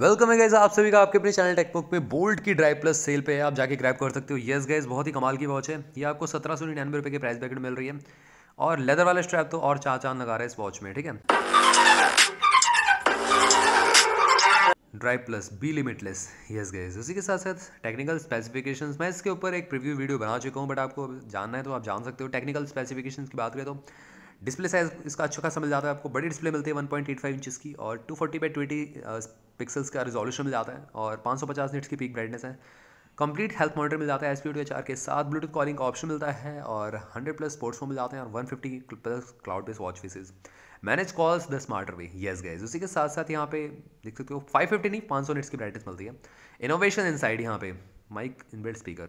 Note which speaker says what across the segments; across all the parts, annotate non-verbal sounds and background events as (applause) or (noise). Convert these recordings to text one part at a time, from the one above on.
Speaker 1: welcome है guys आप सभी का आपके अपने चैनल टेकबुक में बोल्ट की ड्राइव प्लस सेल पे है आप जाके ग्रैब कर सकते हो येस गाइज बहुत ही कमाल की वॉच है ये आपको सत्रह सौ निन्यानवे रुपये के प्राइस बैकेट मिल रही है और लेदर वाला स्ट्रैप तो और चार चांद लगा रहा है इस वॉच में ठीक है drive plus be limitless yes guys उसी के साथ साथ टेक्निकल स्पेसिफिकेशंस मैं इसके ऊपर एक प्रीव्यू वीडियो बना चुका हूँ बट आपको जानना है तो आप जान सकते हो टेक्निकल स्पेसिफिकेशन की बात करें तो डिस्प्ले साइज इसका अच्छा खासा मिल जाता है आपको बड़ी डिस्प्ले मिलती है वन पॉइंट इंचज़ की और two forty by twenty pixels का रिजोल्यूशन मिल जाता है और 550 निट्स की पीक ब्राइटनेस है कंप्लीट हेल्थ मॉनिटर मिल जाता है एस पी के साथ ब्लूटूथ कॉलिंग का ऑप्शन मिलता है और 100 प्लस स्पोर्ट्स फोन मिल जाते हैं और 150 plus cloud based watch faces manage calls the smarter way yes guys उसी के साथ साथ यहाँ पे देख सकते हो 550 नहीं 500 निट्स की ब्राइटनेस मिलती है इनोवेशन इन साइड यहाँ पे mic inbuilt speaker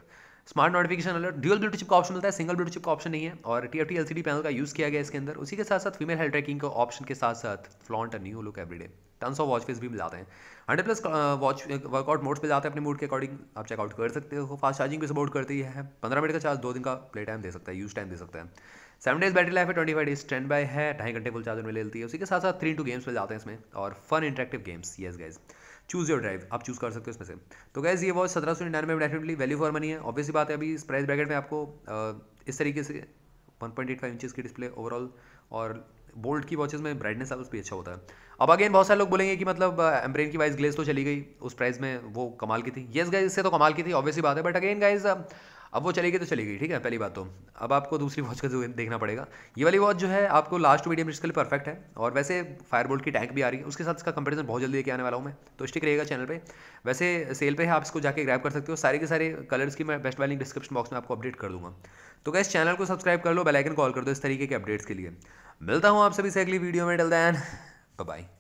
Speaker 1: smart notification alert dual Bluetooth का ऑप्शन मिलता है सिंगल ब्लूटूथ का ऑप्शन नहीं है और T F T L C D panel का यूज़ किया गया इसके अंदर उसी के साथ साथ फीमेल हेल्थ ट्रैकिंग के ऑप्शन के साथ साथ flaunt a new look everyday ton of watch face भी मिलाते हैं hundred plus watch workout modes पे जाते हैं अपने मूड के अकॉर्डिंग आप चेकआउट कर सकते हो फास्ट चार्जिंग भी सपोर्ट करती है पंद्रह मिनट का चार्ज दो दिन का प्ले टाइम दे सकता है यूज टाइम दे सकता है सेवन डेज बैटरी लाइफ है twenty five days stand by है ढाई घंटे फुल चार्जर में ले लेती है उसी के साथ साथ थ्री टू गेम्स पे जाते हैं इसमें और fun interactive games yes guys choose your drive आप चूज कर सकते हो इसमें से तो गाइज ये वॉच सत्रह सौ निन्यानवे में डेफिनेटली वैल्यू फॉर मनी है ऑब्वियसली बात है अभी इस प्राइस ब्रैकेट में आपको uh, इस तरीके से one point eight five inches की डिस्प्ले ओवरऑल और बोल्ट की वॉचेज में ब्राइटनेस लेवल्स भी अच्छा होता है अब अगेन बहुत सारे लोग बोलेंगे कि मतलब एम्ब्रेन uh, की वाइज ग्लेस तो चली गई उस प्राइस में वो कमाल की थी येस गाइज इससे तो कमाल की थी ऑब्वियसली बात है बट अगेन गाइज अब वो चली गई तो चली गई ठीक है पहली बात तो अब आपको दूसरी वॉच (laughs) का देखना पड़ेगा ये वाली वॉच जो है आपको लास्ट मीडियम रिस्क के लिए परफेक्ट है और वैसे फायरबोल्ट की टैंक भी आ रही है उसके साथ इसका कंपेरिजन बहुत जल्दी लेके आने वाला हूँ मैं तो स्टिक रहेगा चैनल पे वैसे सेल पे है आप इसको जाकर ग्रैप कर सकते हो सारे के सारे कलर्स की मैं बेस्ट वाली डिस्क्रिप्शन बॉक्स में आपको अपडेट कर दूंगा तो क्या चैनल को सब्सक्राइब कर लो बेलाइकन कॉल कर दो इस तरीके के अपडेट्स के लिए मिलता हूँ आप सभी से अगली वीडियो में डल दैन बाय